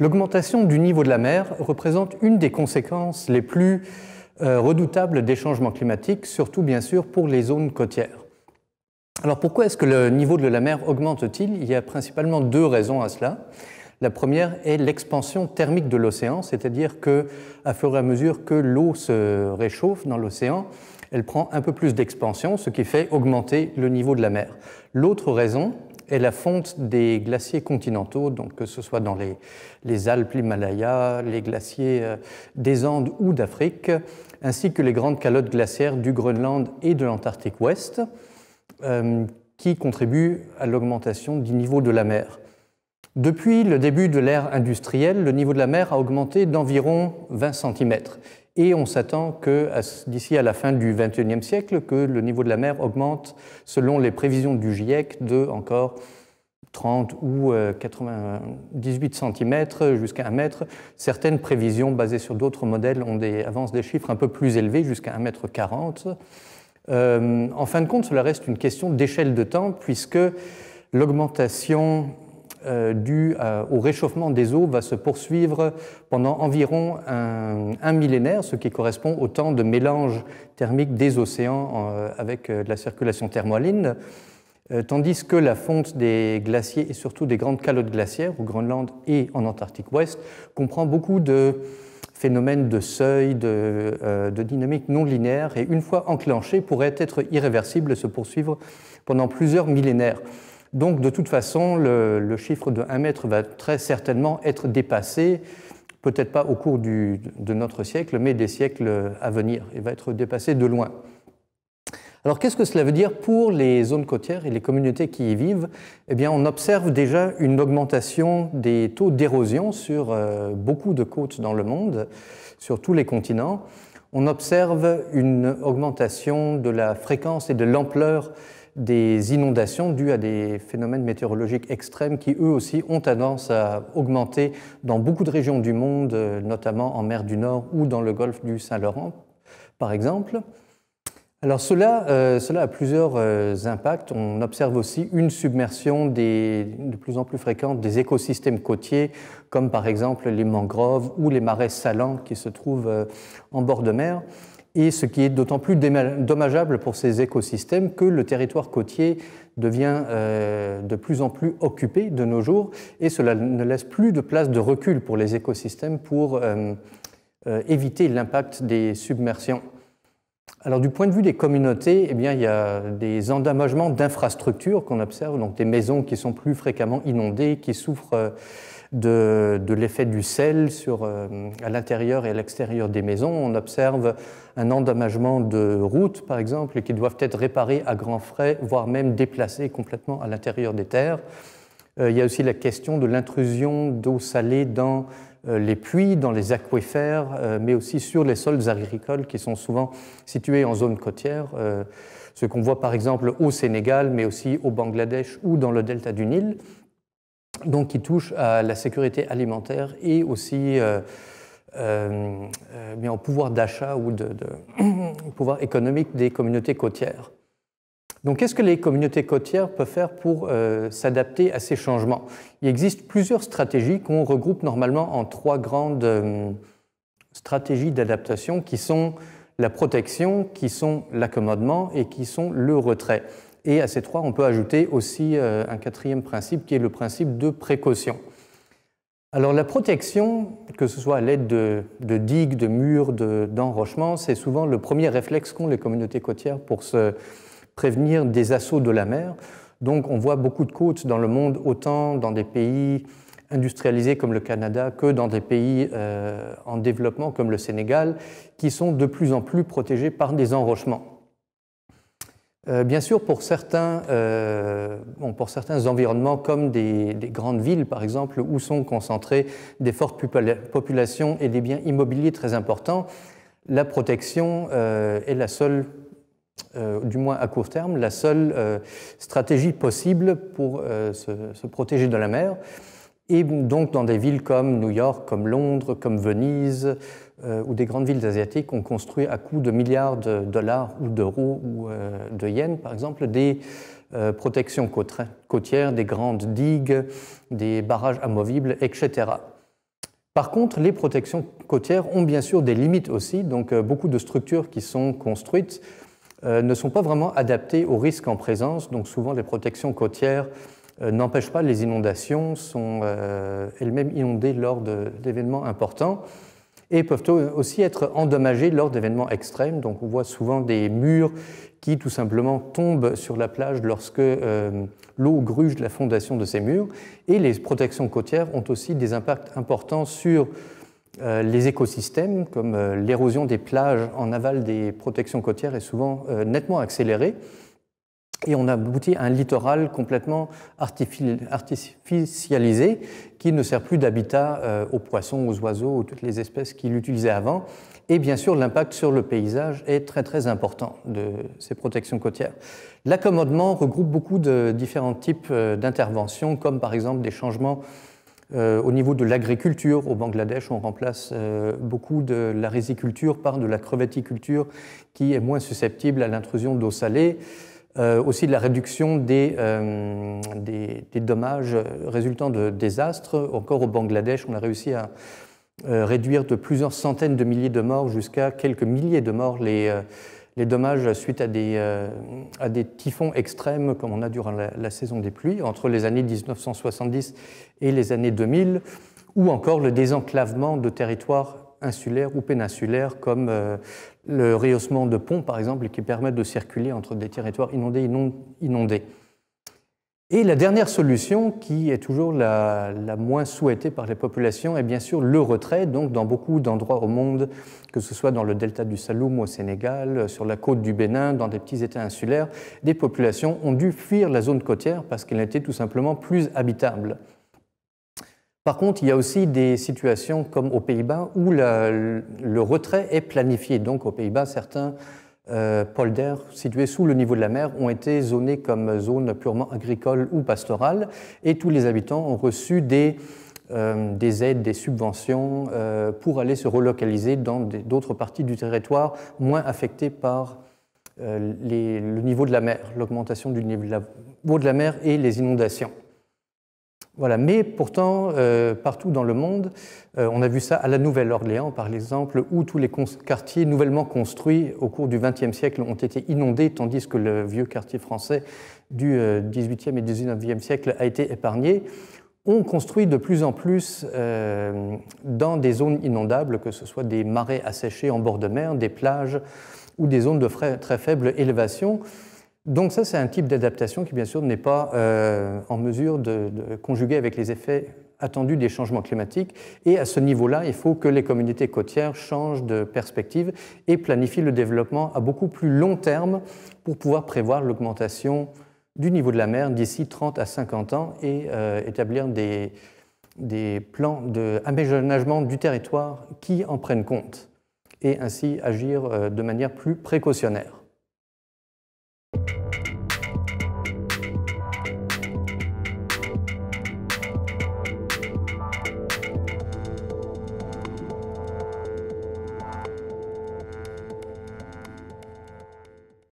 L'augmentation du niveau de la mer représente une des conséquences les plus euh, redoutables des changements climatiques, surtout bien sûr pour les zones côtières. Alors pourquoi est-ce que le niveau de la mer augmente-t-il Il y a principalement deux raisons à cela. La première est l'expansion thermique de l'océan, c'est-à-dire que à fur et à mesure que l'eau se réchauffe dans l'océan, elle prend un peu plus d'expansion, ce qui fait augmenter le niveau de la mer. L'autre raison, est la fonte des glaciers continentaux, donc que ce soit dans les, Alpes, l'Himalaya, les glaciers euh, des Andes ou d'Afrique, ainsi que les grandes calottes glaciaires du Groenland et de l'Antarctique ouest, euh, qui contribuent à l'augmentation du niveau de la mer. Depuis le début de l'ère industrielle, le niveau de la mer a augmenté d'environ 20 cm et on s'attend que d'ici à la fin du XXIe siècle, que le niveau de la mer augmente, selon les prévisions du GIEC, de encore 30 ou 98 euh, cm jusqu'à 1 mètre. Certaines prévisions basées sur d'autres modèles avancent des chiffres un peu plus élevés, jusqu'à 1 mètre 40. Euh, en fin de compte, cela reste une question d'échelle de temps, puisque l'augmentation euh, due euh, au réchauffement des eaux va se poursuivre pendant environ un, millénaire, ce qui correspond au temps de mélange thermique des océans euh, avec la circulation thermohaline tandis que la fonte des glaciers et surtout des grandes calottes glaciaires au Groenland et en Antarctique Ouest comprend beaucoup de phénomènes de seuil, de, de dynamique non linéaire et une fois enclenchée pourrait être irréversible et se poursuivre pendant plusieurs millénaires. Donc de toute façon, le, chiffre de 1 mètre va très certainement être dépassé, peut-être pas au cours de notre siècle, mais des siècles à venir. Il va être dépassé de loin. Alors qu'est-ce que cela veut dire pour les zones côtières et les communautés qui y vivent Eh bien, on observe déjà une augmentation des taux d'érosion sur euh, beaucoup de côtes dans le monde, sur tous les continents. On observe une augmentation de la fréquence et de l'ampleur des inondations dues à des phénomènes météorologiques extrêmes qui, eux aussi, ont tendance à augmenter dans beaucoup de régions du monde, euh, notamment en mer du Nord ou dans le golfe du Saint-Laurent, par exemple. Alors cela, euh, a plusieurs euh, impacts. On observe aussi une submersion de plus en plus fréquente des écosystèmes côtiers, comme par exemple les mangroves ou les marais salants qui se trouvent en bord de mer et ce qui est d'autant plus dommageable pour ces écosystèmes que le territoire côtier devient euh, de plus en plus occupé de nos jours et cela ne laisse plus de place de recul pour les écosystèmes pour euh, euh, éviter l'impact des submersions. Alors du point de vue des communautés, eh bien, il y a des endommagements d'infrastructures qu'on observe, donc des maisons qui sont plus fréquemment inondées, qui souffrent de, l'effet du sel euh, à l'intérieur et à l'extérieur des maisons. On observe un endommagement de routes, par exemple, qui doivent être réparées à grands frais, voire même déplacées complètement à l'intérieur des terres. Euh, il y a aussi la question de l'intrusion d'eau salée dans euh, les puits, dans les aquifères, mais aussi sur les sols agricoles qui sont souvent situés en zone côtière, ce qu'on voit par exemple au Sénégal, mais aussi au Bangladesh ou dans le delta du Nil donc qui touche à la sécurité alimentaire et aussi euh, euh, euh, au pouvoir d'achat ou au pouvoir économique des communautés côtières. Donc, qu'est-ce que les communautés côtières peuvent faire pour s'adapter à ces changements Il existe plusieurs stratégies qu'on regroupe normalement en trois grandes stratégies d'adaptation qui sont la protection, qui sont l'accommodement et qui sont le retrait. Et à ces trois, on peut ajouter aussi euh, un quatrième principe qui est le principe de précaution. Alors la protection, que ce soit à l'aide de, digues, de murs, d'enrochements, c'est souvent le premier réflexe qu'ont les communautés côtières pour se prévenir des assauts de la mer. Donc on voit beaucoup de côtes dans le monde, autant dans des pays industrialisés comme le Canada que dans des pays euh, en développement comme le Sénégal, qui sont de plus en plus protégés par des enrochements. Euh, bien sûr, pour certains, euh, environnements, comme des, grandes villes, par exemple, où sont concentrées des fortes populations et des biens immobiliers très importants, la protection euh, est la seule, du moins à court terme, la seule stratégie possible pour se, protéger de la mer. Et donc dans des villes comme New York, comme Londres, comme Venise, euh, ou des grandes villes asiatiques ont construit à coût de milliards de dollars ou d'euros ou euh, de yens, par exemple, des euh, protections côtières, des grandes digues, des barrages amovibles, etc. Par contre, les protections côtières ont bien sûr des limites aussi, donc beaucoup de structures qui sont construites ne sont pas vraiment adaptées aux risques en présence, donc souvent les protections côtières n'empêchent pas les inondations, sont elles-mêmes inondées lors d'événements importants et peuvent aussi être endommagés lors d'événements extrêmes. Donc on voit souvent des murs qui tout simplement tombent sur la plage lorsque euh, l'eau gruge la fondation de ces murs. Et les protections côtières ont aussi des impacts importants sur euh, les écosystèmes, comme euh, l'érosion des plages en aval des protections côtières est souvent nettement accélérée. Et on aboutit à un littoral complètement artificialisé qui ne sert plus d'habitat euh, aux poissons, aux oiseaux, aux toutes les espèces qui l'utilisaient avant. Et bien sûr, l'impact sur le paysage est très très important de ces protections côtières. L'accommodement regroupe beaucoup de différents types euh, d'interventions, comme par exemple des changements euh, au niveau de l'agriculture, au Bangladesh, on remplace beaucoup de la résiculture par de la crevetticulture qui est moins susceptible à l'intrusion d'eau salée. Euh, aussi la réduction euh, des, des, dommages résultant de désastres. Encore au Bangladesh, on a réussi à euh, réduire de plusieurs centaines de milliers de morts jusqu'à quelques milliers de morts les, les dommages suite à des, à des typhons extrêmes comme on a durant la, la, saison des pluies entre les années 1970 et les années 2000, ou encore le désenclavement de territoires insulaires ou péninsulaires, comme euh, le rehaussement de ponts, par exemple, qui permettent de circuler entre des territoires inondés et inondés. Et la dernière solution, qui est toujours la, moins souhaitée par les populations, est bien sûr le retrait. Donc, dans beaucoup d'endroits au monde, que ce soit dans le delta du Saloum au Sénégal, sur la côte du Bénin, dans des petits États insulaires, des populations ont dû fuir la zone côtière parce qu'elle n'était tout simplement plus habitable. Par contre, il y a aussi des situations comme aux Pays-Bas où le retrait est planifié. Donc aux Pays-Bas, certains euh, polders situés sous le niveau de la mer ont été zonés comme zones purement agricoles ou pastorales et tous les habitants ont reçu des, euh, aides, des subventions euh, pour aller se relocaliser dans d'autres parties du territoire moins affectées par le niveau de la mer, l'augmentation du niveau de la mer et les inondations. Voilà, mais pourtant, euh, partout dans le monde, euh, on a vu ça à la Nouvelle-Orléans, par exemple, où tous les quartiers nouvellement construits au cours du XXe siècle ont été inondés, tandis que le vieux quartier français du euh, XVIIIe et XIXe siècle a été épargné. On construit de plus en plus dans des zones inondables, que ce soit des marais asséchés en bord de mer, des plages ou des zones de très faible élévation. Donc ça, c'est un type d'adaptation qui, bien sûr, n'est pas euh, en mesure de, conjuguer avec les effets attendus des changements climatiques. Et à ce niveau-là, il faut que les communautés côtières changent de perspective et planifient le développement à beaucoup plus long terme pour pouvoir prévoir l'augmentation du niveau de la mer d'ici 30 à 50 ans et euh, établir des, plans d'aménagement du territoire qui en prennent compte et ainsi agir euh, de manière plus précautionnaire.